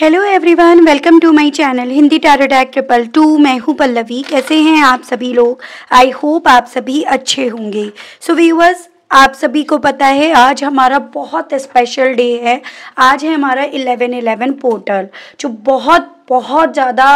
hello everyone welcome to my channel Hindi tarot deck triple two मैं हूं पल्लवी कैसे हैं आप सभी लोग आई होप आप सभी अच्छे होंगे सो so, व्यूवर्स आप सभी को पता है आज हमारा बहुत स्पेशल डे है आज है हमारा इलेवन इलेवन पोर्टल जो बहुत बहुत ज़्यादा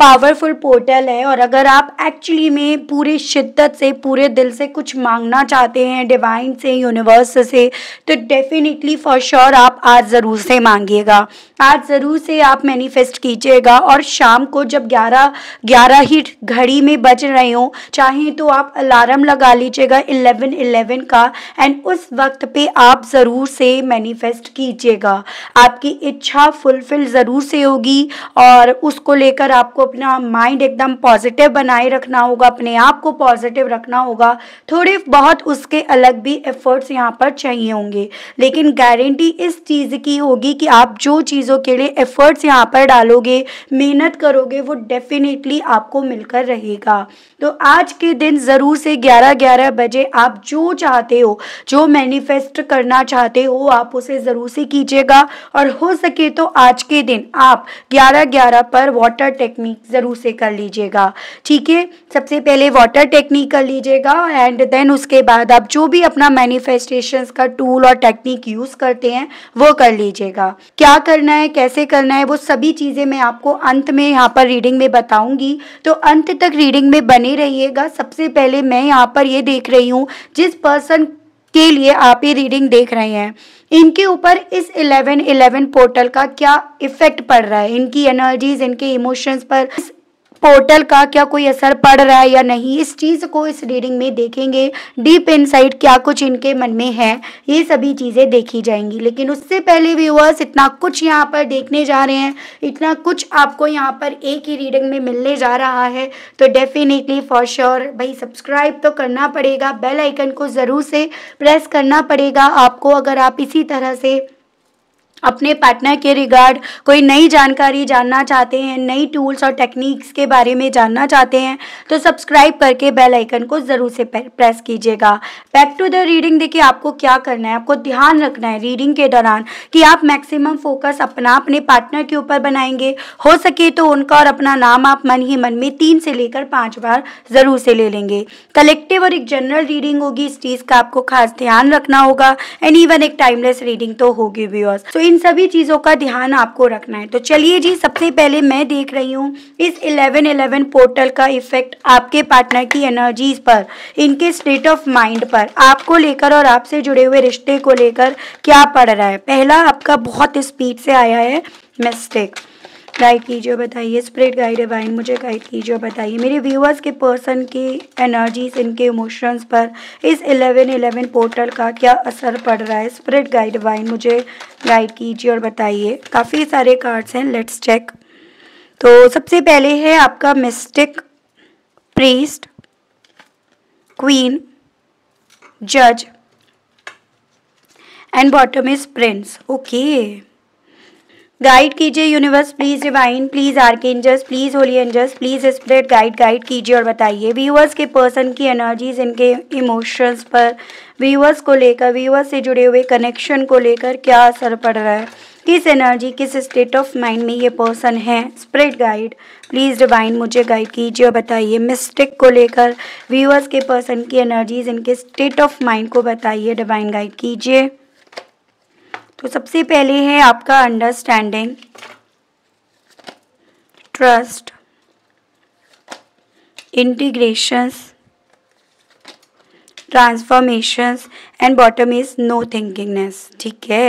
पावरफुल पोर्टल है और अगर आप एक्चुअली में पूरे शिद्दत से पूरे दिल से कुछ मांगना चाहते हैं डिवाइन से यूनिवर्स से तो डेफिनेटली फॉर श्योर आप आज ज़रूर से मांगिएगा आज ज़रूर से आप मैनिफेस्ट कीजिएगा और शाम को जब ग्यारह ग्यारह ही घड़ी में बज रहे हो चाहे तो आप अलार्म लगा लीजिएगा इलेवन 11 का एंड उस वक्त पे आप ज़रूर से मैनीफेस्ट कीजिएगा आपकी इच्छा फुलफिल ज़रूर से होगी और उसको लेकर आपको अपना माइंड एकदम पॉजिटिव बनाए रखना होगा अपने आप को पॉजिटिव रखना होगा थोड़े बहुत उसके अलग भी एफर्ट्स यहाँ पर चाहिए होंगे लेकिन गारंटी इस चीज़ की होगी कि आप जो चीज़ों के लिए एफर्ट्स यहाँ पर डालोगे मेहनत करोगे वो डेफिनेटली आपको मिलकर रहेगा तो आज के दिन ज़रूर से ग्यारह ग्यारह बजे आप जो चाहते हो जो मैनिफेस्ट करना चाहते हो आप उसे ज़रूर से कीजिएगा और हो सके तो आज के दिन आप ग्यारह ग्यारह पर वाटर टेक्निक टेक्निक ज़रूर से कर लीजिएगा ठीक है सबसे पहले वाटर टेक्निक कर लीजिएगा एंड देन उसके बाद आप जो भी अपना मैनिफेस्टेशंस का टूल और टेक्निक यूज़ करते हैं वो कर लीजिएगा क्या करना है कैसे करना है वो सभी चीज़ें मैं आपको अंत में यहाँ पर रीडिंग में बताऊँगी तो अंत तक रीडिंग में बने रहिएगा सबसे पहले मैं यहाँ पर ये देख रही हूँ जिस पर्सन के लिए आप ये रीडिंग देख रहे हैं इनके ऊपर इस इलेवन इलेवन पोर्टल का क्या इफेक्ट पड़ रहा है इनकी एनर्जीज इनके इमोशंस पर पोर्टल का क्या कोई असर पड़ रहा है या नहीं इस चीज़ को इस रीडिंग में देखेंगे डीप इनसाइड क्या कुछ इनके मन में है ये सभी चीज़ें देखी जाएंगी लेकिन उससे पहले व्यूअर्स इतना कुछ यहाँ पर देखने जा रहे हैं इतना कुछ आपको यहाँ पर एक ही रीडिंग में मिलने जा रहा है तो डेफिनेटली फॉर श्योर भाई सब्सक्राइब तो करना पड़ेगा बेल आइकन को ज़रूर से प्रेस करना पड़ेगा आपको अगर आप इसी तरह से अपने पार्टनर के रिगार्ड कोई नई जानकारी जानना चाहते हैं नई टूल्स और टेक्निक्स के बारे में जानना चाहते हैं तो सब्सक्राइब करके बेल आइकन को ज़रूर से प्रेस कीजिएगा बैक टू द रीडिंग देखिए आपको क्या करना है आपको ध्यान रखना है रीडिंग के दौरान कि आप मैक्सिमम फोकस अपना अपने पार्टनर के ऊपर बनाएंगे हो सके तो उनका और अपना नाम आप मन ही मन में तीन से लेकर पाँच बार ज़रूर से ले लेंगे कलेक्टिव और एक जनरल रीडिंग होगी इस चीज़ का आपको खास ध्यान रखना होगा एंड इवन एक टाइमलेस रीडिंग तो होगी व्यूअर्स तो इन इन सभी चीज़ों का ध्यान आपको रखना है तो चलिए जी सबसे पहले मैं देख रही हूँ इस इलेवन इलेवन पोर्टल का इफेक्ट आपके पार्टनर की एनर्जीज पर इनके स्टेट ऑफ माइंड पर आपको लेकर और आपसे जुड़े हुए रिश्ते को लेकर क्या पड़ रहा है पहला आपका बहुत स्पीड से आया है मिस्टेक गाइड कीजिए और बताइए स्प्रिट गाइड डिवाइन मुझे गाइड कीजिए और बताइए मेरे व्यूअर्स के पर्सन की एनर्जीज इनके इमोशंस पर इस इलेवन इलेवन पोर्टल का क्या असर पड़ रहा है स्प्रिट गाइड डिवाइन मुझे गाइड कीजिए और बताइए काफ़ी सारे कार्ड्स हैं लेट्स चेक तो सबसे पहले है आपका मिस्टिक प्रीस्ट क्वीन जज and bottom is prince okay guide कीजिए universe please divine please archangels please holy angels please spread guide guide कीजिए और बताइए व्यूअर्स के पर्सन की एनर्जीज इनके इमोशंस पर व्यूअर्स को लेकर व्यूअर्स से जुड़े हुए कनेक्शन को लेकर क्या असर पड़ रहा है किस एनर्जी किस स्टेट ऑफ माइंड में ये पर्सन है स्प्रेड गाइड प्लीज़ डिवाइन मुझे गाइड कीजिए और बताइए मिस्टेक को लेकर व्यूअर्स के पर्सन की एनर्जीज इनके स्टेट ऑफ माइंड को बताइए डिवाइन गाइड कीजिए तो सबसे पहले है आपका understanding trust integrations transformations and bottom is no thinkingness ठीक है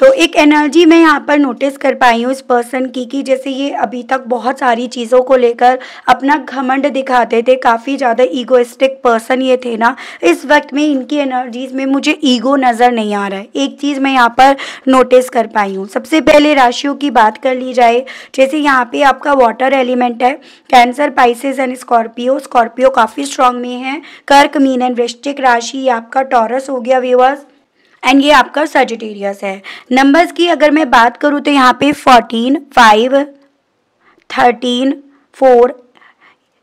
तो एक एनर्जी मैं यहाँ पर नोटिस कर पाई हूँ इस पर्सन की कि जैसे ये अभी तक बहुत सारी चीज़ों को लेकर अपना घमंड दिखाते थे काफ़ी ज़्यादा ईगोइस्टिक पर्सन ये थे ना इस वक्त में इनकी एनर्जीज में मुझे ईगो नज़र नहीं आ रहा है एक चीज़ मैं यहाँ पर नोटिस कर पाई हूँ सबसे पहले राशियों की बात कर ली जाए जैसे यहाँ पर आपका वाटर एलिमेंट है cancer Pisces and Scorpio Scorpio काफ़ी स्ट्रांग में है कर्क मीन एंड वृश्चिक राशि आपका टॉरस हो गया व्यूवर्स एंड ये आपका सजिटेरियस है नंबर्स की अगर मैं बात करूँ तो यहाँ पे फोर्टीन फाइव थर्टीन फोर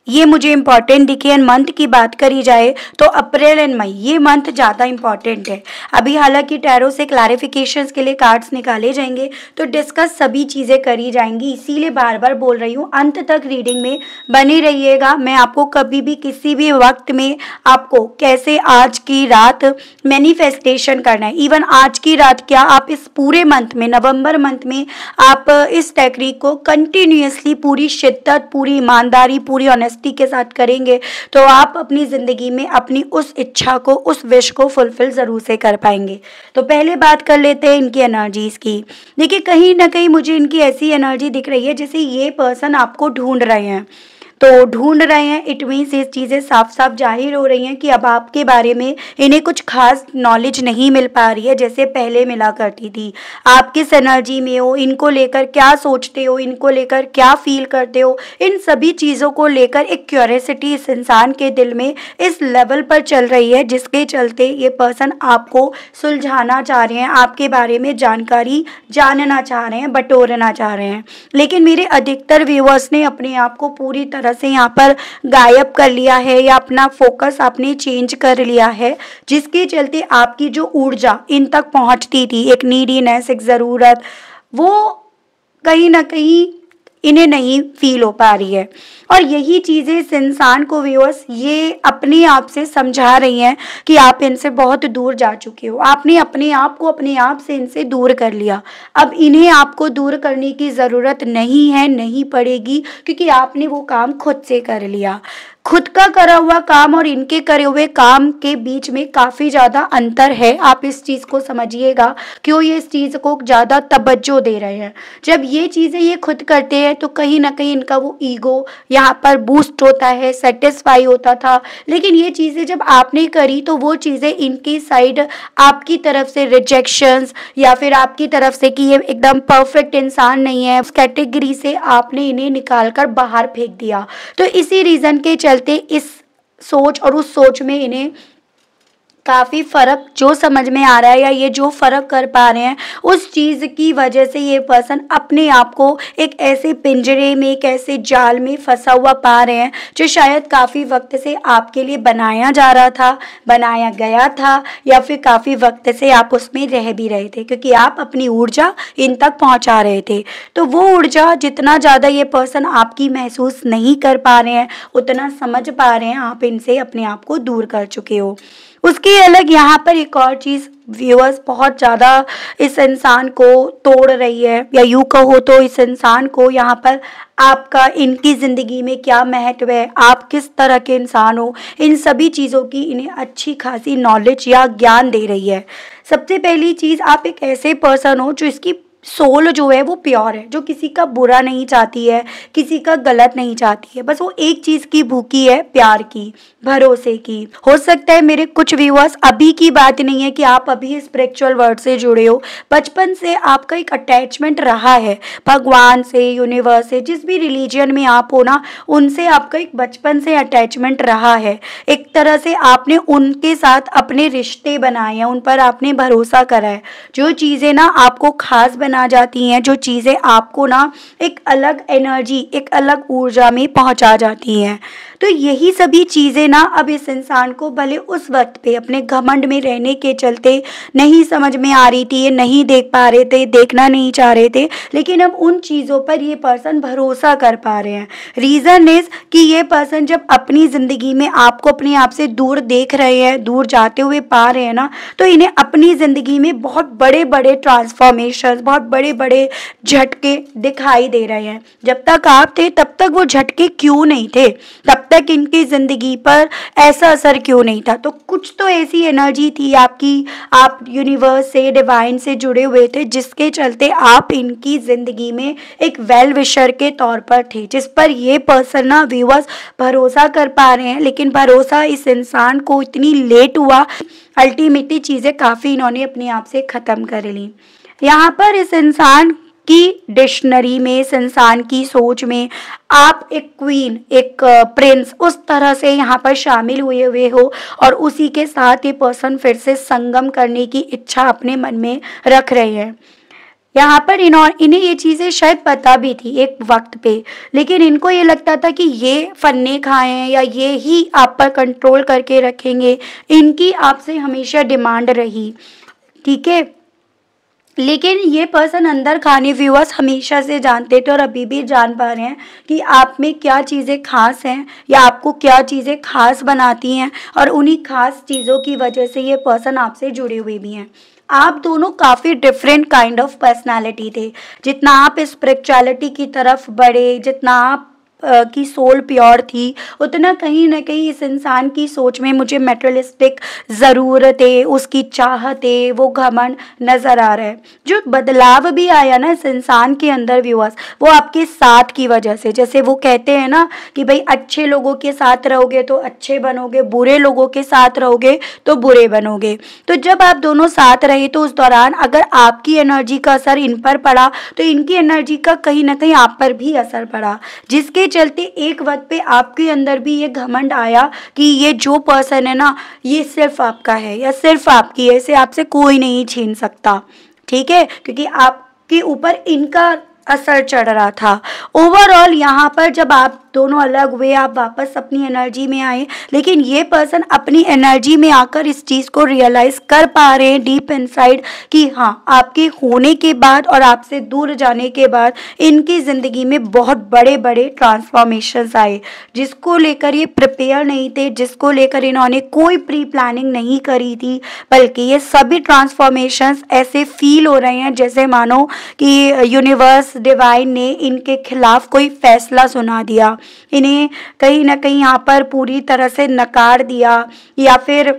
ये मुझे इंपॉर्टेंट दिखे एंड मंथ की बात करी जाए तो अप्रैल एंड मई ये मंथ ज़्यादा इंपॉर्टेंट है अभी हालांकि टैरो से क्लैरिफिकेशंस के लिए कार्ड्स निकाले जाएंगे तो डिस्कस सभी चीज़ें करी जाएंगी इसीलिए बार बार बोल रही हूँ अंत तक रीडिंग में बने रहिएगा मैं आपको कभी भी किसी भी वक्त में आपको कैसे आज की रात मैनिफेस्टेशन करना है इवन आज की रात क्या आप इस पूरे मंथ में नवम्बर मंथ में आप इस टेक्निक को कंटिन्यूसली पूरी शिद्दत पूरी ईमानदारी पूरी ऑनेस्ट मस्ती के साथ करेंगे तो आप अपनी ज़िंदगी में अपनी उस इच्छा को उस विश को फुलफ़िल ज़रूर से कर पाएंगे तो पहले बात कर लेते हैं इनकी एनर्जीज़ की देखिए कहीं ना कहीं मुझे इनकी ऐसी एनर्जी दिख रही है जैसे ये पर्सन आपको ढूंढ रहे हैं तो ढूंढ रहे हैं इट मीन्स ये चीज़ें साफ साफ जाहिर हो रही हैं कि अब आपके बारे में इन्हें कुछ खास नॉलेज नहीं मिल पा रही है जैसे पहले मिला करती थी आप किस एनर्जी में हो इनको लेकर क्या सोचते हो इनको लेकर क्या फील करते हो इन सभी चीज़ों को लेकर एक क्यूरसिटी इस इंसान के दिल में इस लेवल पर चल रही है जिसके चलते ये पर्सन आपको सुलझाना चाह रहे हैं आपके बारे में जानकारी जानना चाह रहे हैं बटोरना चाह रहे हैं लेकिन मेरे अधिकतर व्यूवर्स ने अपने आप को पूरी तरह तरह से यहाँ पर गायब कर लिया है या अपना फोकस आपने चेंज कर लिया है जिसके चलते आपकी जो ऊर्जा इन तक पहुँचती थी एक नीडीनेस एक ज़रूरत वो कहीं ना कहीं इन्हें नहीं फील हो पा रही है और यही चीज़ें इस इंसान को व्यूअर्स ये अपने आप से समझा रही हैं कि आप इनसे बहुत दूर जा चुके हो आपने अपने आप को अपने आप से इनसे दूर कर लिया अब इन्हें आपको दूर करने की ज़रूरत नहीं है नहीं पड़ेगी क्योंकि आपने वो काम खुद से कर लिया खुद का करा हुआ काम और इनके करे हुए काम के बीच में काफ़ी ज़्यादा अंतर है आप इस चीज़ को समझिएगा क्यों ये इस चीज़ को ज़्यादा तवज्जो दे रहे हैं जब ये चीज़ें ये खुद करते हैं तो कहीं ना कहीं इनका वो ईगो यहाँ पर बूस्ट होता है सेटिस्फाई होता था लेकिन ये चीज़ें जब आपने करी तो वो चीज़ें इनकी साइड आपकी तरफ से रिजेक्शंस या फिर आपकी तरफ से कि ये एकदम परफेक्ट इंसान नहीं है उस कैटेगरी से आपने इन्हें निकाल कर बाहर फेंक दिया तो इसी रीज़न के चल चलते इस सोच और उस सोच में इन्हें काफ़ी फ़र्क जो समझ में आ रहा है या ये जो फ़र्क कर पा रहे हैं उस चीज़ की वजह से ये पर्सन अपने आप को एक ऐसे पिंजरे में एक ऐसे जाल में फंसा हुआ पा रहे हैं जो शायद काफ़ी वक्त से आपके लिए बनाया जा रहा था बनाया गया था या फिर काफ़ी वक्त से आप उसमें रह भी रहे थे क्योंकि आप अपनी ऊर्जा इन तक पहुँचा रहे थे तो वो ऊर्जा जितना ज़्यादा ये पर्सन आपकी महसूस नहीं कर पा रहे हैं उतना समझ पा रहे हैं आप इनसे अपने आप को दूर कर चुके हो उसके अलग यहाँ पर एक और चीज़ व्यूअर्स बहुत ज़्यादा इस इंसान को तोड़ रही है या यूँ कहो तो इस इंसान को यहाँ पर आपका इनकी ज़िंदगी में क्या महत्व है आप किस तरह के इंसान हो इन सभी चीज़ों की इन्हें अच्छी खासी नॉलेज या ज्ञान दे रही है सबसे पहली चीज़ आप एक ऐसे पर्सन हो जो इसकी सोल जो है वो प्योर है जो किसी का बुरा नहीं चाहती है किसी का गलत नहीं चाहती है बस वो एक चीज़ की भूखी है प्यार की भरोसे की हो सकता है मेरे कुछ व्यूअर्स अभी की बात नहीं है कि आप अभी स्पिरिचुअल वर्ड से जुड़े हो बचपन से आपका एक अटैचमेंट रहा है भगवान से यूनिवर्स से जिस भी रिलीजन में आप हो ना उनसे आपका एक बचपन से अटैचमेंट रहा है एक तरह से आपने उनके साथ अपने रिश्ते बनाए हैं उन पर आपने भरोसा करा है जो चीज़ें ना आपको खास बना आ जाती हैं जो चीज़ें आपको ना एक अलग एनर्जी एक अलग ऊर्जा में पहुंचा जाती हैं तो यही सभी चीज़ें ना अब इस इंसान को भले उस वक्त पे अपने घमंड में रहने के चलते नहीं समझ में आ रही थी ये नहीं देख पा रहे थे देखना नहीं चाह रहे थे लेकिन अब उन चीज़ों पर ये पर्सन भरोसा कर पा रहे हैं रीज़न इज़ कि ये पर्सन जब अपनी ज़िंदगी में आपको अपने आप से दूर देख रहे हैं दूर जाते हुए पा रहे हैं ना तो इन्हें अपनी ज़िंदगी में बहुत बड़े बड़े ट्रांसफॉर्मेशन बहुत बड़े बड़े झटके दिखाई दे रहे हैं जब तक आप थे तब तक वो झटके क्यों नहीं थे तब तक इनकी ज़िंदगी पर ऐसा असर क्यों नहीं था तो कुछ तो ऐसी एनर्जी थी आपकी आप यूनिवर्स से डिवाइन से जुड़े हुए थे जिसके चलते आप इनकी ज़िंदगी में एक वेल विशर के तौर पर थे जिस पर ये पर्सन ना व्यूवर्स भरोसा कर पा रहे हैं लेकिन भरोसा इस इंसान को इतनी लेट हुआ अल्टीमेटली चीज़ें काफ़ी इन्होंने अपने आप से ख़त्म कर ली यहाँ पर इस इंसान की डिक्शनरी में इस इंसान की सोच में आप एक क्वीन एक प्रिंस उस तरह से यहाँ पर शामिल हुए हुए हो और उसी के साथ ये पर्सन फिर से संगम करने की इच्छा अपने मन में रख रहे हैं यहाँ पर इन्होंने इन्हें ये चीज़ें शायद पता भी थी एक वक्त पे लेकिन इनको ये लगता था कि ये फन्ने खाए हैं या ये ही आप पर कंट्रोल करके रखेंगे इनकी आपसे हमेशा डिमांड रही ठीक है लेकिन ये पर्सन अंदर खाने व्यूअर्स हमेशा से जानते थे और अभी भी जान पा रहे हैं कि आप में क्या चीज़ें खास हैं या आपको क्या चीज़ें खास बनाती हैं और उन्हीं खास चीज़ों की वजह से ये पर्सन आपसे जुड़े हुए भी हैं आप दोनों काफ़ी डिफरेंट काइंड ऑफ पर्सनालिटी थे जितना आप स्परिचुअलिटी की तरफ बढ़े जितना आप की सोल प्योर थी उतना कहीं ना कहीं इस इंसान की सोच में मुझे मेटरलिस्टिक ज़रूरतें उसकी चाहतें वो घमंड नज़र आ रहा है जो बदलाव भी आया ना इस इंसान के अंदर व्यूअर्स वो आपके साथ की वजह से जैसे वो कहते हैं ना कि भाई अच्छे लोगों के साथ रहोगे तो अच्छे बनोगे बुरे लोगों के साथ रहोगे तो बुरे बनोगे तो जब आप दोनों साथ रहे तो उस दौरान अगर आपकी एनर्जी का असर इन पर पड़ा तो इनकी एनर्जी का कहीं ना कहीं आप पर भी असर पड़ा जिसके चलते एक वक्त पे आपके अंदर भी ये घमंड आया कि ये जो पर्सन है ना ये सिर्फ आपका है या सिर्फ आपकी है इसे आपसे कोई नहीं छीन सकता ठीक है क्योंकि आपके ऊपर इनका असर चढ़ रहा था ओवरऑल यहाँ पर जब आप दोनों अलग हुए आप वापस अपनी एनर्जी में आए लेकिन ये पर्सन अपनी एनर्जी में आकर इस चीज़ को रियलाइज़ कर पा रहे हैं डीप इनसाइड कि हाँ आपके होने के बाद और आपसे दूर जाने के बाद इनकी ज़िंदगी में बहुत बड़े बड़े ट्रांसफॉर्मेशन आए जिसको लेकर ये प्रिपेयर नहीं थे जिसको लेकर इन्होंने कोई प्री प्लानिंग नहीं करी थी बल्कि ये सभी ट्रांसफॉर्मेशंस ऐसे फील हो रहे हैं जैसे मानो कि यूनिवर्स डिवाइन ने इनके खिलाफ कोई फैसला सुना दिया इन्हें कहीं ना कहीं यहाँ पर पूरी तरह से नकार दिया या फिर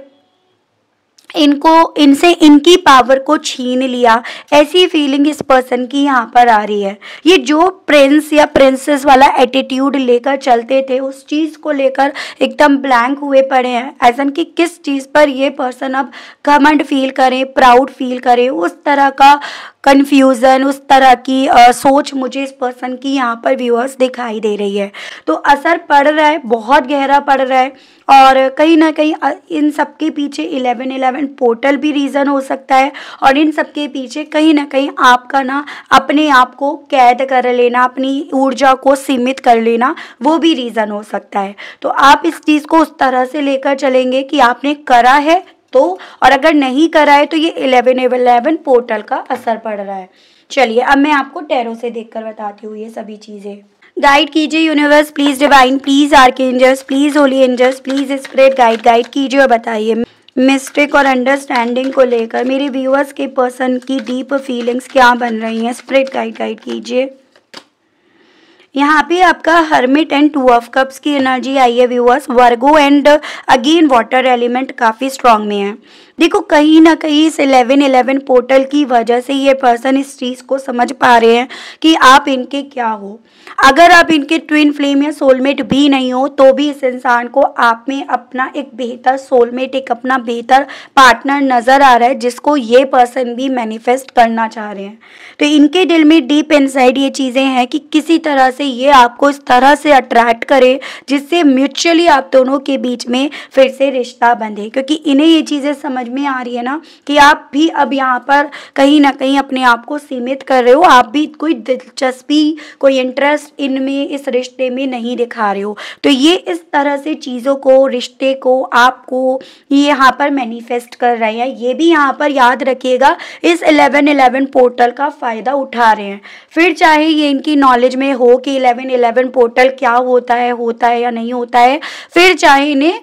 इनको इनसे इनकी पावर को छीन लिया ऐसी फीलिंग इस पर्सन की यहाँ पर आ रही है ये जो प्रिंस या प्रिंसेस वाला एटीट्यूड लेकर चलते थे उस चीज़ को लेकर एकदम ब्लैंक हुए पड़े हैं एज कि किस चीज़ पर ये पर्सन अब कमंड फील करें प्राउड फील करें उस तरह का कन्फ्यूज़न उस तरह की आ, सोच मुझे इस पर्सन की यहाँ पर व्यूअर्स दिखाई दे रही है तो असर पड़ रहा है बहुत गहरा पड़ रहा है और कहीं ना कहीं इन सब के पीछे इलेवन इलेवन पोर्टल भी रीज़न हो सकता है और इन सब के पीछे कहीं ना कहीं आपका ना अपने आप को कैद कर लेना अपनी ऊर्जा को सीमित कर लेना वो भी रीज़न हो सकता है तो आप इस चीज़ को उस तरह से लेकर चलेंगे कि आपने करा है तो और अगर नहीं करा है तो ये इलेवन एलेवन पोर्टल का असर पड़ रहा है चलिए अब मैं आपको टैरो से देखकर बताती हूँ ये सभी चीज़ें गाइड कीजिए universe please divine please archangels please holy angels please spread guide guide कीजिए और बताइए मिस्टेक और अंडरस्टैंडिंग को लेकर मेरे व्यूअर्स के पर्सन की डीप फीलिंग्स क्या बन रही हैं स्प्रेड गाइड गाइड कीजिए यहाँ पे आपका hermit and two of cups की एनर्जी आई है viewers Virgo and again water element काफ़ी स्ट्रांग में है देखो कहीं ना कहीं इस इलेवन इलेवन पोर्टल की वजह से ये पर्सन इस चीज़ को समझ पा रहे हैं कि आप इनके क्या हो अगर आप इनके ट्विन फ्लेम या सोलमेट भी नहीं हो तो भी इस इंसान को आप में अपना एक बेहतर सोलमेट एक अपना बेहतर पार्टनर नज़र आ रहा है जिसको ये पर्सन भी मैनिफेस्ट करना चाह रहे हैं तो इनके दिल में डीप इनसाइड ये चीज़ें हैं कि किसी तरह से ये आपको इस तरह से अट्रैक्ट करे जिससे म्यूचुअली आप दोनों के बीच में फिर से रिश्ता बंधे क्योंकि इन्हें ये चीज़ें समझ समझ में आ रही है ना कि आप भी अब यहाँ पर कहीं ना कहीं अपने आप को सीमित कर रहे हो आप भी कोई दिलचस्पी कोई इंटरेस्ट इनमें इस रिश्ते में नहीं दिखा रहे हो तो ये इस तरह से चीज़ों को रिश्ते को आपको ये यहाँ पर मैनिफेस्ट कर रहे हैं ये भी यहाँ पर याद रखिएगा इस एलेवन एलेवन पोर्टल का फ़ायदा उठा रहे हैं फिर चाहे ये इनकी नॉलेज में हो कि एलेवन एलेवन पोर्टल क्या होता है होता है या नहीं होता है फिर चाहे इन्हें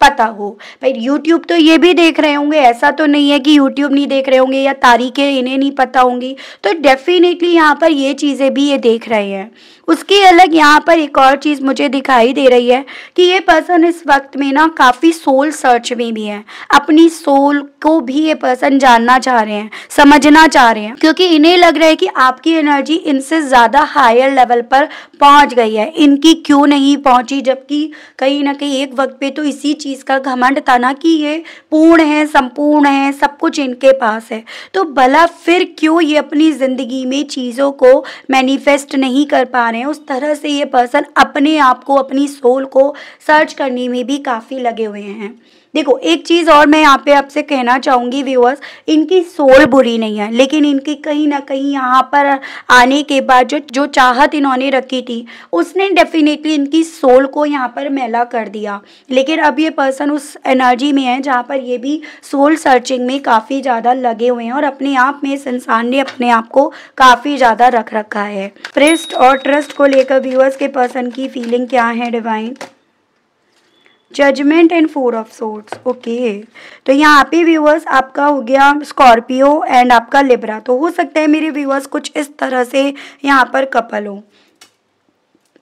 पता हो भाई यूट्यूब तो ये भी देख रहे होंगे ऐसा तो नहीं है कि यूट्यूब नहीं देख रहे होंगे या तारीखें इन्हें नहीं पता होंगी तो डेफिनेटली यहाँ पर ये चीज़ें भी ये देख रहे हैं उसके अलग यहाँ पर एक और चीज़ मुझे दिखाई दे रही है कि ये पर्सन इस वक्त में ना काफ़ी सोल सर्च में भी है अपनी सोल को भी ये पर्सन जानना चाह रहे हैं समझना चाह रहे हैं क्योंकि इन्हें लग रहा है कि आपकी एनर्जी इनसे ज़्यादा हायर लेवल पर पहुँच गई है इनकी क्यों नहीं पहुँची जबकि कहीं ना कहीं एक वक्त पे तो इसी चीज़ का घमंड था ना कि ये पूर्ण है संपूर्ण है सब कुछ इनके पास है तो भला फिर क्यों ये अपनी ज़िंदगी में चीज़ों को मैनिफेस्ट नहीं कर पा रहे हैं उस तरह से ये पर्सन अपने आप को अपनी सोल को सर्च करने में भी काफ़ी लगे हुए हैं देखो एक चीज़ और मैं यहाँ पे आपसे कहना चाहूंगी व्यूअर्स इनकी सोल बुरी नहीं है लेकिन इनकी कहीं ना कहीं यहाँ पर आने के बाद जो जो चाहत इन्होंने रखी थी उसने डेफिनेटली इनकी सोल को यहाँ पर मेला कर दिया लेकिन अब ये पर्सन उस एनर्जी में है जहाँ पर ये भी सोल सर्चिंग में काफ़ी ज़्यादा लगे हुए हैं और अपने आप में इस इंसान ने अपने आप को काफ़ी ज़्यादा रख रखा है प्रिस्ट और ट्रस्ट को लेकर व्यूअर्स के पर्सन की फीलिंग क्या है divine judgement and four of swords okay तो यहाँ पे व्यूवर्स आपका हो गया स्कॉर्पियो एंड आपका लिब्रा तो हो सकता है मेरे व्यूवर्स कुछ इस तरह से यहाँ पर कपल हो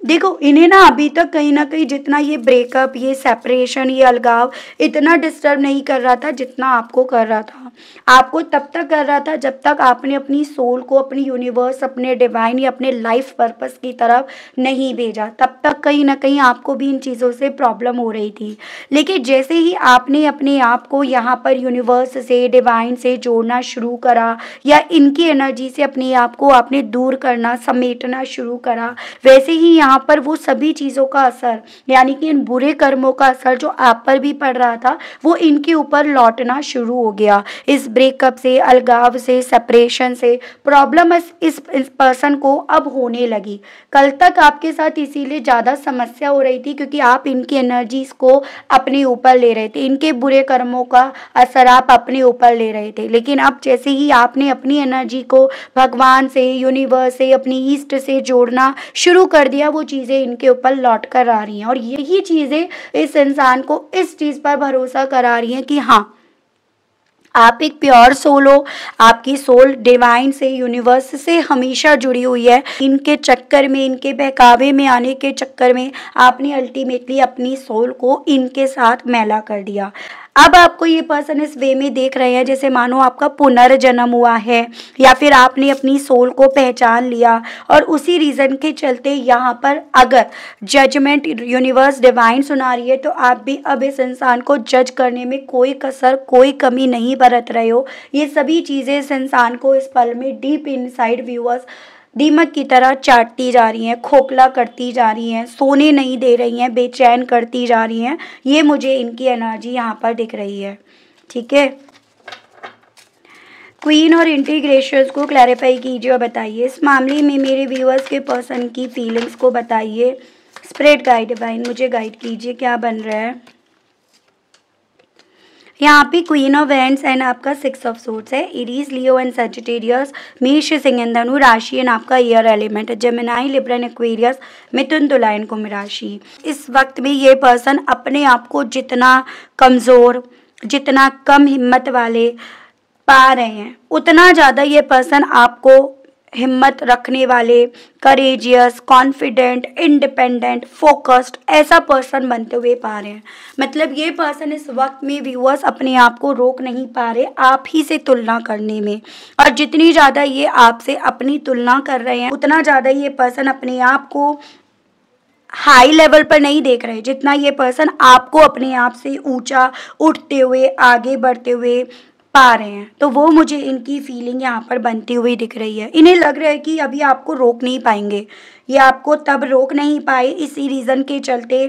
देखो इन्हें ना अभी तक कहीं ना कहीं जितना ये ब्रेकअप ये सेपरेशन ये अलगाव इतना डिस्टर्ब नहीं कर रहा था जितना आपको कर रहा था आपको तब तक कर रहा था जब तक आपने अपनी सोल को अपनी यूनिवर्स अपने डिवाइन या अपने लाइफ पर्पस की तरफ नहीं भेजा तब तक कहीं ना कहीं आपको भी इन चीज़ों से प्रॉब्लम हो रही थी लेकिन जैसे ही आपने अपने आप को यहाँ पर यूनिवर्स से डिवाइन से जोड़ना शुरू करा या इनकी एनर्जी से अपने आप को आपने दूर करना समेटना शुरू करा वैसे ही यहाँ पर वो सभी चीज़ों का असर यानी कि इन बुरे कर्मों का असर जो आप पर भी पड़ रहा था वो इनके ऊपर लौटना शुरू हो गया इस ब्रेकअप से अलगाव से सेपरेशन से प्रॉब्लम इस इस पर्सन को अब होने लगी कल तक आपके साथ इसीलिए ज़्यादा समस्या हो रही थी क्योंकि आप इनकी एनर्जीज को अपने ऊपर ले रहे थे इनके बुरे कर्मों का असर आप अपने ऊपर ले रहे थे लेकिन अब जैसे ही आपने अपनी एनर्जी को भगवान से यूनिवर्स से अपनी ईस्ट से जोड़ना शुरू कर दिया वो वो चीज़ें इनके ऊपर लौट कर आ रही हैं और यही चीज़ें इस इंसान को इस चीज़ पर भरोसा करा रही हैं कि हाँ आप एक प्योर सोल हो आपकी सोल डिवाइन से यूनिवर्स से हमेशा जुड़ी हुई है इनके चक्कर में इनके बहकावे में आने के चक्कर में आपने अल्टीमेटली अपनी सोल को इनके साथ मैला कर दिया अब आपको ये पर्सन इस वे में देख रहे हैं जैसे मानो आपका पुनर्जन्म हुआ है या फिर आपने अपनी सोल को पहचान लिया और उसी रीज़न के चलते यहाँ पर अगर जजमेंट यूनिवर्स डिवाइन सुना रही है तो आप भी अब इस इंसान को जज करने में कोई कसर कोई कमी नहीं बरत रहे हो ये सभी चीज़ें इस इंसान को इस पल में डीप इनसाइड व्यूअर्स दीमक की तरह चाटती जा रही हैं खोखला करती जा रही हैं सोने नहीं दे रही हैं बेचैन करती जा रही हैं ये मुझे इनकी एनर्जी यहाँ पर दिख रही है ठीक है क्वीन और इंटीग्रेशंस को क्लैरिफाई कीजिए और बताइए इस मामले में मेरे व्यूअर्स के पर्सन की फीलिंग्स को बताइए स्प्रेड गाइड बाइन मुझे गाइड कीजिए क्या बन रहा है यहाँ पे क्वीन ऑफ एंड्स एंड आपका सिक्स ऑफ सूट्स है इरीज लियो एंड सेजिटेरियस मेष सिंह एंड धनु राशि एंड आपका ईयर एलिमेंट है जेमिनाई लिब्रन एक्वेरियस मिथुन तुला एंड कुंभ राशि इस वक्त में ये पर्सन अपने आप को जितना कमज़ोर जितना कम हिम्मत वाले पा रहे हैं उतना ज़्यादा ये पर्सन आपको हिम्मत रखने वाले करेजियस कॉन्फिडेंट इंडिपेंडेंट फोकस्ड ऐसा पर्सन बनते हुए पा रहे हैं मतलब ये पर्सन इस वक्त में व्यूअर्स अपने आप को रोक नहीं पा रहे आप ही से तुलना करने में और जितनी ज़्यादा ये आपसे अपनी तुलना कर रहे हैं उतना ज़्यादा ये पर्सन अपने आप को हाई लेवल पर नहीं देख रहे जितना ये पर्सन आपको अपने आप से ऊंचा उठते हुए आगे बढ़ते हुए पा रहे हैं तो वो मुझे इनकी फीलिंग यहाँ पर बनती हुई दिख रही है इन्हें लग रहा है कि अभी आपको रोक नहीं पाएंगे ये आपको तब रोक नहीं पाए इसी रीज़न के चलते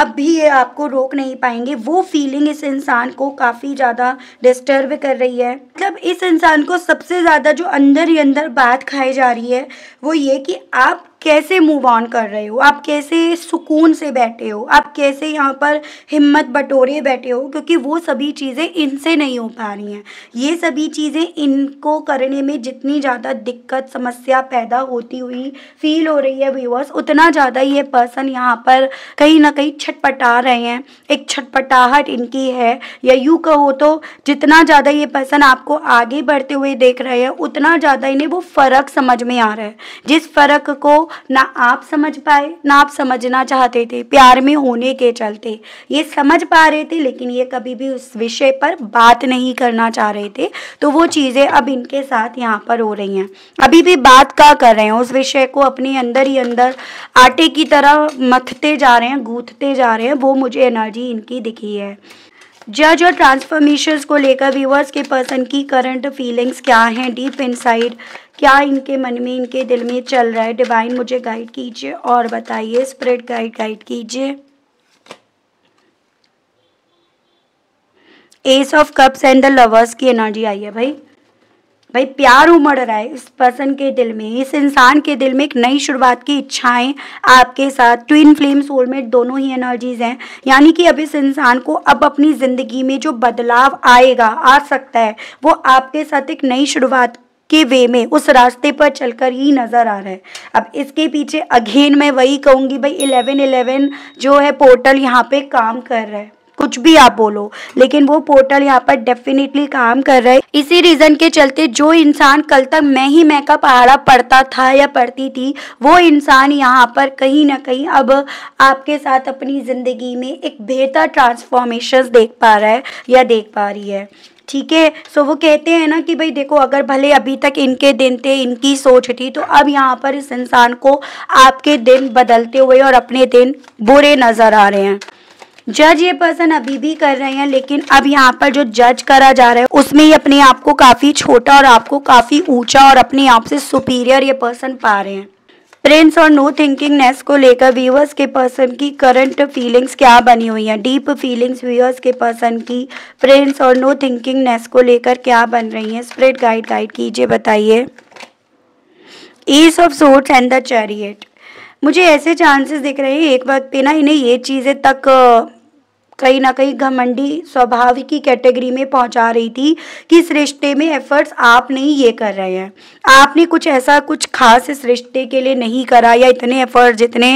अब भी ये आपको रोक नहीं पाएंगे वो फीलिंग इस इंसान को काफ़ी ज़्यादा डिस्टर्ब कर रही है मतलब इस इंसान को सबसे ज़्यादा जो अंदर ही अंदर बात खाई जा रही है वो ये कि आप कैसे मूव ऑन कर रहे हो आप कैसे सुकून से बैठे हो आप कैसे यहाँ पर हिम्मत बटोरे बैठे हो क्योंकि वो सभी चीज़ें इनसे नहीं हो पा रही हैं ये सभी चीज़ें इनको करने में जितनी ज़्यादा दिक्कत समस्या पैदा होती हुई फील हो रही है व्यूवर्स उतना ज़्यादा ये पर्सन यहाँ पर कहीं ना कहीं छटपटा रहे हैं एक छटपटाहट इनकी है या यूँ कहो तो जितना ज़्यादा ये पर्सन आपको आगे बढ़ते हुए देख रहे हैं उतना ज़्यादा इन्हें वो फ़र्क समझ में आ रहा है जिस फ़र्क को ना आप समझ पाए ना आप समझना चाहते थे प्यार में होने के चलते ये समझ पा रहे थे लेकिन ये कभी भी उस विषय पर बात नहीं करना चाह रहे थे तो वो चीज़ें अब इनके साथ यहाँ पर हो रही हैं अभी भी बात क्या कर रहे हैं उस विषय को अपने अंदर ही अंदर आटे की तरह मथते जा रहे हैं गूंथते जा रहे हैं वो मुझे एनर्जी इनकी दिखी है जज और ट्रांसफॉर्मेशंस को लेकर व्यूवर्स के पर्सन की करंट फीलिंग्स क्या हैं डीप इनसाइड क्या इनके मन में इनके दिल में चल रहा है डिवाइन मुझे गाइड कीजिए और बताइए स्प्रेड गाइड गाइड कीजिए ace of cups and the lovers की एनर्जी आई है भाई भाई प्यार उमड़ रहा है इस पर्सन के दिल में इस इंसान के दिल में एक नई शुरुआत की इच्छाएं आपके साथ ट्विन फ्लेम सोलमेट दोनों ही एनर्जीज हैं यानी कि अब इस इंसान को अब अपनी ज़िंदगी में जो बदलाव आएगा आ सकता है वो आपके साथ एक नई शुरुआत के वे में उस रास्ते पर चलकर ही नज़र आ रहा है अब इसके पीछे अगेन मैं वही कहूंगी भाई इलेवन इलेवन जो है पोर्टल यहाँ पे काम कर रहा है कुछ भी आप बोलो लेकिन वो पोर्टल यहाँ पर डेफिनेटली काम कर रहा है इसी रीज़न के चलते जो इंसान कल तक मैं ही मैं का पहाड़ा पढ़ता था या पढ़ती थी वो इंसान यहाँ पर कहीं ना कहीं अब आपके साथ अपनी ज़िंदगी में एक बेहतर ट्रांसफॉर्मेशन देख पा रहा है या देख पा रही है ठीक है सो वो कहते हैं ना कि भाई देखो अगर भले अभी तक इनके दिन थे इनकी सोच थी तो अब यहाँ पर इस इंसान को आपके दिन बदलते हुए और अपने दिन बुरे नज़र आ रहे हैं जज ये पर्सन अभी भी कर रहे हैं लेकिन अब यहाँ पर जो जज करा जा रहा है उसमें ही अपने आप को काफ़ी छोटा और आपको काफ़ी ऊंचा और अपने आप से सुपीरियर ये पर्सन पा रहे हैं प्रिंस और नो थिंकिंगनेस को लेकर व्यूअर्स के पर्सन की करंट फीलिंग्स क्या बनी हुई हैं डीप फीलिंग्स व्यूअर्स के पर्सन की प्रिंस और नो थिंकिंगनेस को लेकर क्या बन रही हैं स्प्रेड गाइड गाइड कीजिए बताइए ace of swords and the chariot मुझे ऐसे चांसेस दिख रहे हैं एक वक्त पे ना इन्हें ये चीज़ें तक कहीं ना कहीं घमंडी स्वभाव की कैटेगरी में पहुंचा रही थी कि इस रिश्ते में एफर्ट्स आप नहीं ये कर रहे हैं आपने कुछ ऐसा कुछ खास इस रिश्ते के लिए नहीं करा या इतने एफर्ट जितने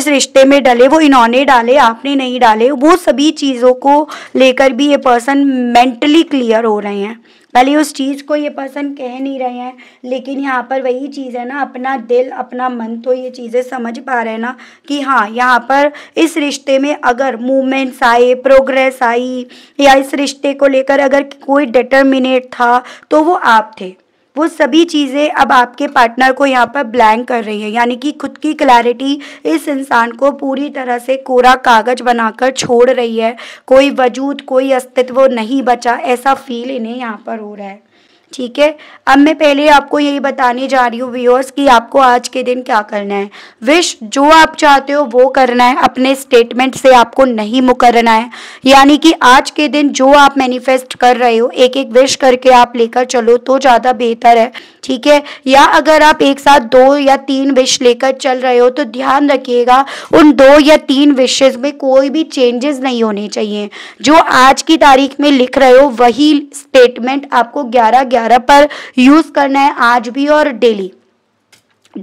इस रिश्ते में डाले वो इन्होंने डाले आपने नहीं डाले वो सभी चीज़ों को लेकर भी ये पर्सन मेंटली क्लियर हो रहे हैं भले उस चीज़ को ये पर्सन कह नहीं रहे हैं लेकिन यहाँ पर वही चीज़ है ना अपना दिल अपना मन तो ये चीज़ें समझ पा रहे हैं ना कि हाँ यहाँ पर इस रिश्ते में अगर मूवमेंट्स आए प्रोग्रेस आई या इस रिश्ते को लेकर अगर कोई डिटर्मिनेट था तो वो आप थे वो सभी चीज़ें अब आपके पार्टनर को यहाँ पर ब्लैंक कर रही है यानी कि खुद की क्लैरिटी इस इंसान को पूरी तरह से कोरा कागज बनाकर छोड़ रही है कोई वजूद कोई अस्तित्व नहीं बचा ऐसा फील इन्हें यहाँ पर हो रहा है ठीक है अब मैं पहले आपको यही बताने जा रही हूँ व्यूअर्स कि आपको आज के दिन क्या करना है विश जो आप चाहते हो वो करना है अपने स्टेटमेंट से आपको नहीं मुकरना है यानी कि आज के दिन जो आप मैनिफेस्ट कर रहे हो एक एक विश करके आप लेकर चलो तो ज़्यादा बेहतर है ठीक है या अगर आप एक साथ दो या तीन विश लेकर चल रहे हो तो ध्यान रखिएगा उन दो या तीन विशेज में कोई भी चेंजेस नहीं होने चाहिए जो आज की तारीख में लिख रहे हो वही स्टेटमेंट आपको ग्यारह ग्यारह पर यूज़ करना है आज भी और डेली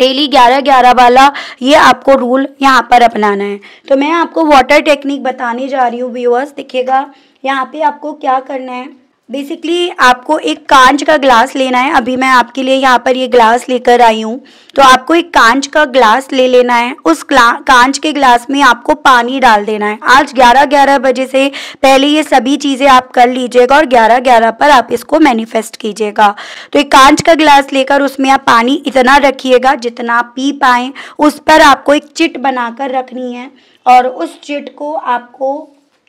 डेली ग्यारह ग्यारह वाला ये आपको रूल यहाँ पर अपनाना है तो मैं आपको वाटर टेक्निक बताने जा रही हूँ व्यूअर्स दिखेगा यहाँ पे आपको क्या करना है बेसिकली आपको एक कांच का ग्लास लेना है अभी मैं आपके लिए यहाँ पर ये ग्लास लेकर आई हूँ तो आपको एक कांच का ग्लास ले लेना है उस कांच के ग्लास में आपको पानी डाल देना है आज 11 11 बजे से पहले ये सभी चीज़ें आप कर लीजिएगा और 11 11 पर आप इसको मैनिफेस्ट कीजिएगा तो एक कांच का ग्लास लेकर उसमें आप पानी इतना रखिएगा जितना आप पी पाएँ उस पर आपको एक चिट बना रखनी है और उस चिट को आपको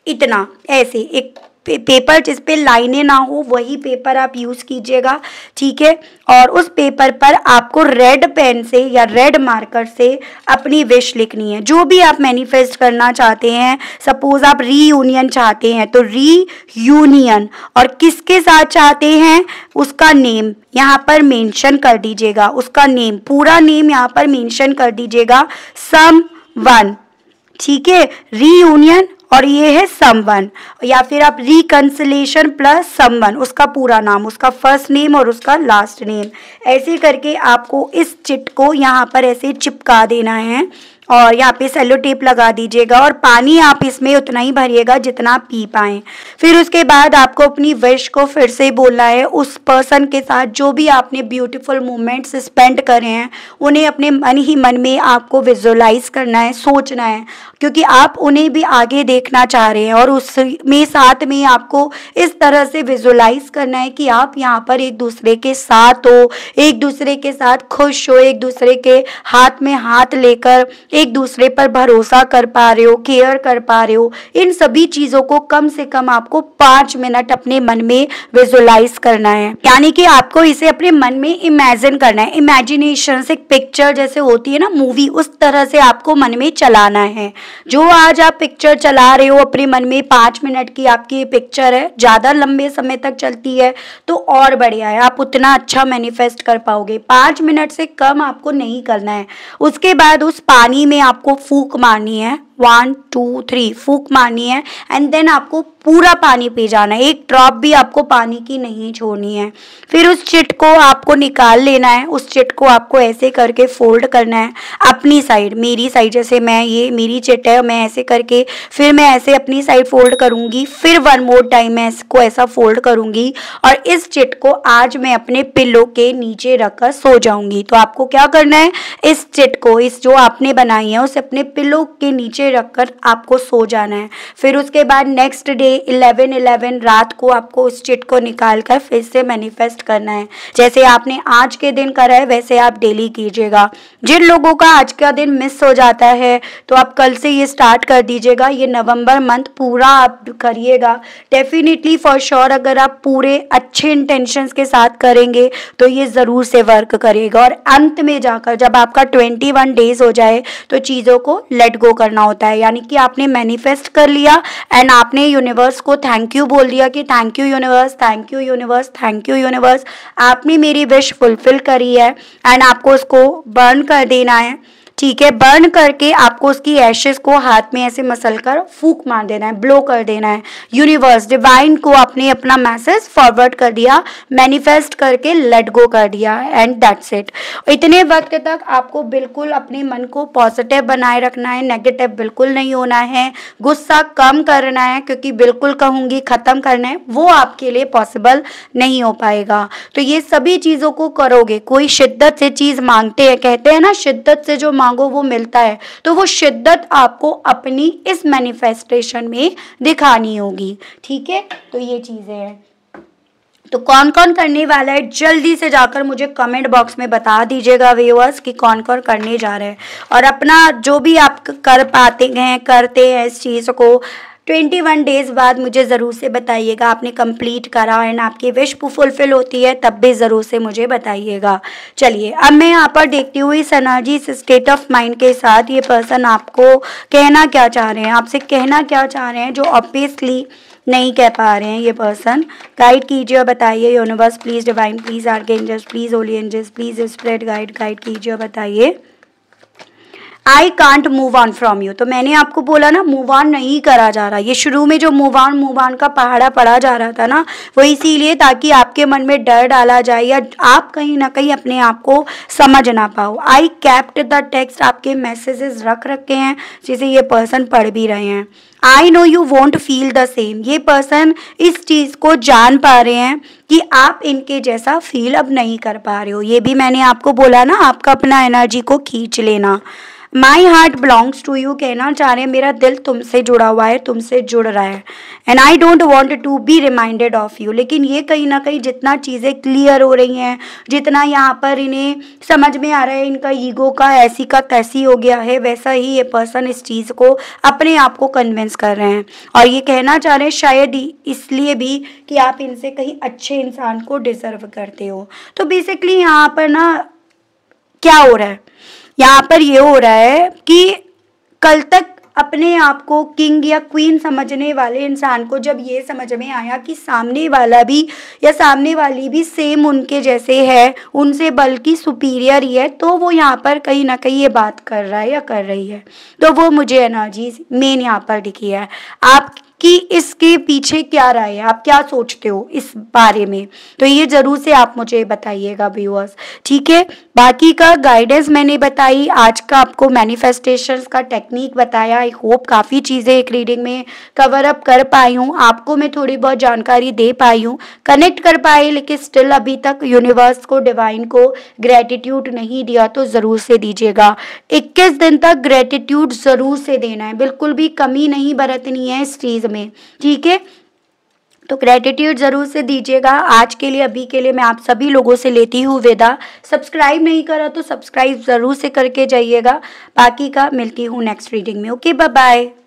इतना ऐसे एक पे, पेपर जिस पे लाइनें ना हो वही पेपर आप यूज़ कीजिएगा ठीक है और उस पेपर पर आपको रेड पेन से या रेड मार्कर से अपनी विश लिखनी है जो भी आप मैनिफेस्ट करना चाहते हैं सपोज आप रीयूनियन चाहते हैं तो रीयूनियन और किसके साथ चाहते हैं उसका नेम यहाँ पर मेंशन कर दीजिएगा उसका नेम पूरा नेम यहाँ पर मेंशन कर दीजिएगा सम वन ठीक है रीयूनियन और ये है समवन या फिर आप रिकन्सलेशन प्लस समवन उसका पूरा नाम उसका फर्स्ट नेम और उसका लास्ट नेम ऐसे करके आपको इस चिट को यहाँ पर ऐसे चिपका देना है और यहाँ पे सेलो टेप लगा दीजिएगा और पानी आप इसमें उतना ही भरिएगा जितना पी पाए फिर उसके बाद आपको अपनी विश को फिर से बोलना है उस पर्सन के साथ जो भी आपने ब्यूटीफुल मोमेंट्स स्पेंड करे हैं उन्हें अपने मन ही मन में आपको विजुलाइज करना है सोचना है क्योंकि आप उन्हें भी आगे देखना चाह रहे हैं और उसमें साथ में आपको इस तरह से विजुलाइज करना है कि आप यहाँ पर एक दूसरे के साथ हो एक दूसरे के साथ खुश हो एक दूसरे के हाथ में हाथ लेकर एक दूसरे पर भरोसा कर पा रहे हो केयर कर पा रहे हो इन सभी चीज़ों को कम से कम आपको पांच मिनट अपने मन में विजुलाइज करना है यानी कि आपको इसे अपने मन में इमेजिन करना है इमेजिनेशन से पिक्चर जैसे होती है ना मूवी उस तरह से आपको मन में चलाना है जो आज आप पिक्चर चला रहे हो अपने मन में पांच मिनट की आपकी पिक्चर है ज़्यादा लंबे समय तक चलती है तो और बढ़िया है आप उतना अच्छा मैनिफेस्ट कर पाओगे पांच मिनट से कम आपको नहीं करना है उसके बाद उस पानी में आपको फूक मारनी है वन टू थ्री फूक मारनी है एंड देन आपको पूरा पानी पी जाना है एक ड्रॉप भी आपको पानी की नहीं छोड़नी है फिर उस चिट को आपको निकाल लेना है उस चिट को आपको ऐसे करके फोल्ड करना है अपनी साइड मेरी साइड जैसे मैं ये मेरी चिट है मैं ऐसे करके फिर मैं ऐसे अपनी साइड फोल्ड करूंगी फिर वन मोर टाइम मैं इसको ऐसा फोल्ड करूंगी और इस चिट को आज मैं अपने पिल्लो के नीचे रखकर सो जाऊंगी तो आपको क्या करना है इस चिट को इस जो आपने बनाई है उसे अपने पिल्लो के नीचे रखकर आपको सो जाना है फिर उसके बाद नेक्स्ट डे इलेवन इलेवन रात को आपको उस चिट को निकाल कर फिर से मैनिफेस्ट करना है जैसे आपने आज के दिन करा है वैसे आप डेली कीजिएगा जिन लोगों का आज का दिन मिस हो जाता है तो आप कल से ये स्टार्ट कर दीजिएगा ये नवंबर मंथ पूरा आप करिएगा डेफिनेटली फॉर श्योर अगर आप पूरे अच्छे इंटेंशंस के साथ करेंगे तो ये ज़रूर से वर्क करेगा और अंत में जाकर जब आपका ट्वेंटी वन डेज हो जाए तो चीज़ों को लेट गो करना होता है यानी कि आपने मैनिफेस्ट कर लिया एंड आपने यूनिवर्स को थैंक यू बोल दिया कि thank you universe thank you universe thank you universe आपने मेरी विश फुलफिल करी है एंड आपको उसको बर्न कर देना है ठीक है बर्न करके आपको उसकी एशेस को हाथ में ऐसे मसल कर फूक मार देना है ब्लो कर देना है यूनिवर्स डिवाइन को आपने अपना मैसेज फॉरवर्ड कर दिया मैनिफेस्ट करके लेट गो कर दिया एंड दैट्स इट इतने वक्त तक आपको बिल्कुल अपने मन को पॉजिटिव बनाए रखना है नेगेटिव बिल्कुल नहीं होना है गुस्सा कम करना है क्योंकि बिल्कुल कहूंगी ख़त्म करना है वो आपके लिए पॉसिबल नहीं हो पाएगा तो ये सभी चीज़ों को करोगे कोई शिद्दत से चीज़ मांगते हैं कहते हैं ना शिद्दत से जो मांग मांगो वो मिलता है तो वो शिद्दत आपको अपनी इस मैनिफेस्टेशन में दिखानी होगी ठीक है तो ये चीज़ें हैं तो कौन कौन करने वाला है जल्दी से जाकर मुझे कमेंट बॉक्स में बता दीजिएगा व्यूअर्स कि कौन कौन करने जा रहे हैं और अपना जो भी आप कर पाते हैं करते हैं इस चीज़ को ट्वेंटी वन डेज़ बाद मुझे ज़रूर से बताइएगा आपने कंप्लीट करा एंड आपकी विश फुलफिल होती है तब भी ज़रूर से मुझे बताइएगा चलिए अब मैं यहाँ पर देखती हूँ इस एनर्जी इस स्टेट ऑफ माइंड के साथ ये पर्सन आपको कहना क्या चाह रहे हैं आपसे कहना क्या चाह रहे हैं जो ऑब्वियसली नहीं कह पा रहे हैं ये पर्सन गाइड कीजिए और बताइए universe please divine please arc please holy angels please spread guide guide कीजिए और बताइए I can't move on from you तो मैंने आपको बोला ना मूव ऑन नहीं करा जा रहा ये शुरू में जो मूव ऑन मूव ऑन का पहाड़ा पड़ा जा रहा था ना वो इसीलिए ताकि आपके मन में डर डाला जाए या आप कहीं ना कहीं अपने आप को समझ ना पाओ आई कैप्ट द टेक्स्ट आपके मैसेजेस रख रखे हैं जिसे ये पर्सन पढ़ भी रहे हैं I know you want feel the same ये पर्सन इस चीज़ को जान पा रहे हैं कि आप इनके जैसा फील अब नहीं कर पा रहे हो ये भी मैंने आपको बोला ना आपका अपना एनर्जी को खींच लेना my heart belongs to you कहना चाह रहे हैं मेरा दिल तुमसे जुड़ा हुआ है तुमसे जुड़ रहा है and I don't want to be reminded of you लेकिन ये कहीं ना कहीं जितना चीज़ें क्लियर हो रही हैं जितना यहाँ पर इन्हें समझ में आ रहा है इनका ईगो का ऐसी का कैसी हो गया है वैसा ही ये पर्सन इस चीज़ को अपने आप को कन्विंस कर रहे हैं और ये कहना चाह रहे हैं शायद ही इसलिए भी कि आप इनसे कहीं अच्छे इंसान को डिज़र्व करते हो तो बेसिकली यहाँ पर ना क्या हो रहा है यहाँ पर ये हो रहा है कि कल तक अपने आप को किंग या क्वीन समझने वाले इंसान को जब ये समझ में आया कि सामने वाला भी या सामने वाली भी सेम उनके जैसे है उनसे बल्कि सुपीरियर ही है तो वो यहाँ पर कहीं ना कहीं ये बात कर रहा है या कर रही है तो वो मुझे एनर्जी मेन यहाँ पर दिखी है आप कि इसके पीछे क्या राय है आप क्या सोचते हो इस बारे में तो ये ज़रूर से आप मुझे बताइएगा व्यूअर्स ठीक है बाकी का गाइडेंस मैंने बताई आज का आपको मैनिफेस्टेशन का टेक्निक बताया आई होप काफ़ी चीज़ें एक रीडिंग में कवर अप कर पाई हूँ आपको मैं थोड़ी बहुत जानकारी दे पाई हूँ कनेक्ट कर पाई लेकिन स्टिल अभी तक यूनिवर्स को डिवाइन को ग्रेटिट्यूड नहीं दिया तो ज़रूर से दीजिएगा 21 दिन तक ग्रेटिट्यूड ज़रूर से देना है बिल्कुल भी कमी नहीं बरतनी है इस चीज़ में ठीक है तो ग्रेटिट्यूड ज़रूर से दीजिएगा आज के लिए अभी के लिए मैं आप सभी लोगों से लेती हूँ वेदा सब्सक्राइब नहीं करा तो सब्सक्राइब ज़रूर से करके जाइएगा बाकी का मिलती हूँ नेक्स्ट रीडिंग में ओके बाय बाय